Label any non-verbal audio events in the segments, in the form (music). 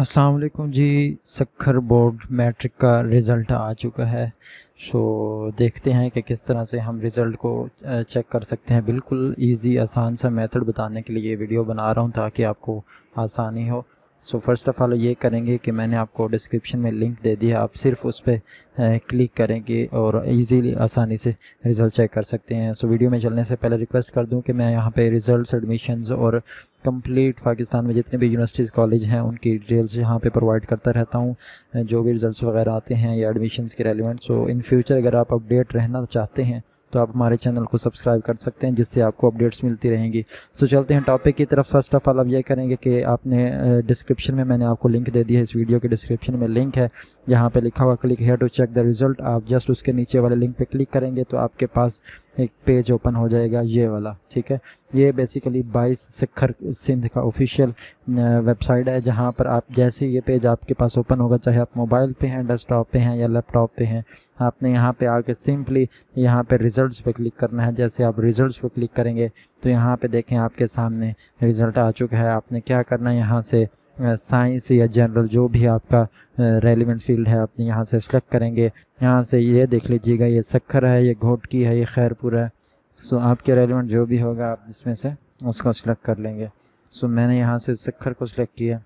अस्सलाम वालेकुम जी सखर बोर्ड मैट्रिक का रिज़ल्ट आ चुका है सो देखते हैं कि किस तरह से हम रिज़ल्ट को चेक कर सकते हैं बिल्कुल इजी आसान सा मेथड बताने के लिए वीडियो बना रहा हूं ताकि आपको आसानी हो सो फर्स्ट ऑफ़ ऑल ये करेंगे कि मैंने आपको डिस्क्रिप्शन में लिंक दे दिया आप सिर्फ उस पर क्लिक करेंगे और इजीली आसानी से रिज़ल्ट चेक कर सकते हैं सो so, वीडियो में चलने से पहले रिक्वेस्ट कर दूं कि मैं यहाँ पे रिज़ल्ट्स एडमिशन्स और कंप्लीट पाकिस्तान में जितने भी यूनिवर्सिटीज़ कॉलेज हैं उनकी डिटेल्स यहाँ पे प्रोवाइड करता रहता हूँ जो भी रिज़ल्ट वगैरह आते हैं या एडमिशन के रेलिवेंट सो इन फ्यूचर अगर आप अपडेट रहना चाहते हैं तो आप हमारे चैनल को सब्सक्राइब कर सकते हैं जिससे आपको अपडेट्स मिलती रहेंगी सो चलते हैं टॉपिक की तरफ फर्स्ट ऑफ़ ऑल आप ये करेंगे कि आपने डिस्क्रिप्शन में मैंने आपको लिंक दे दी है इस वीडियो के डिस्क्रिप्शन में लिंक है यहाँ पर लिखा हुआ click here to check the result आप जस्ट उसके नीचे वाले लिंक पर क्लिक करेंगे तो आपके पास एक पेज ओपन हो जाएगा ये वाला ठीक है ये बेसिकली बाईस सिखर सिंध का ऑफिशियल वेबसाइट है जहाँ पर आप जैसे ये पेज आपके पास ओपन होगा चाहे आप मोबाइल पे हैं डेस्कटॉप पे हैं या लैपटॉप पे हैं आपने यहाँ पे आके सिंपली यहाँ पे रिज़ल्ट्स पे क्लिक करना है जैसे आप रिज़ल्ट्स पे क्लिक करेंगे तो यहाँ पे देखें आपके सामने रिज़ल्ट आ चुका है आपने क्या करना है यहाँ से साइंस या जनरल जो भी आपका रेलिवेंट फील्ड है आप यहाँ से सेलेक्ट करेंगे यहाँ से ये देख लीजिएगा ये सक्खर है ये घोटकी है ये खैरपुर है सो आपके रेलिवेंट जो भी होगा आप इसमें से उसको सिलेक्ट कर लेंगे सो मैंने यहाँ से सक्खर को सिलेक्ट किया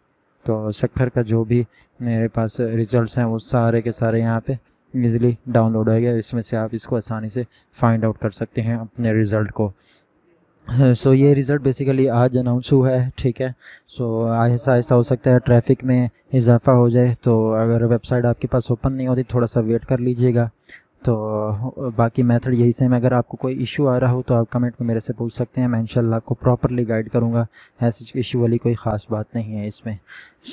तो सक्खर का जो भी मेरे पास रिजल्ट्स हैं वो सारे के सारे यहाँ पे ईज़िली डाउनलोड हो गया इसमें से आप इसको आसानी से फाइंड आउट कर सकते हैं अपने रिज़ल्ट को सो (laughs) ये रिज़ल्ट बेसिकली आज अनाउंस हुआ है ठीक है सो ऐसा ऐसा हो सकता है ट्रैफिक में इजाफा हो जाए तो अगर वेबसाइट आपके पास ओपन नहीं होती थोड़ा सा वेट कर लीजिएगा तो बाकी मेथड यही सेम अगर आपको कोई इशू आ रहा हो तो आप कमेंट में मेरे से पूछ सकते हैं मैं इंशाल्लाह आपको प्रॉपरली गाइड करूँगा ऐसी इशू वाली कोई ख़ास बात नहीं है इसमें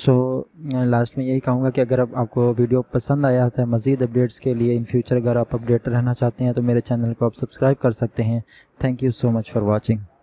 सो so, लास्ट में यही कहूँगा कि अगर आप, आपको वीडियो पसंद आया है मज़ीद अपडेट्स के लिए इन फ्यूचर अगर आप अपडेट रहना चाहते हैं तो मेरे चैनल को आप सब्सक्राइब कर सकते हैं thank you so much for watching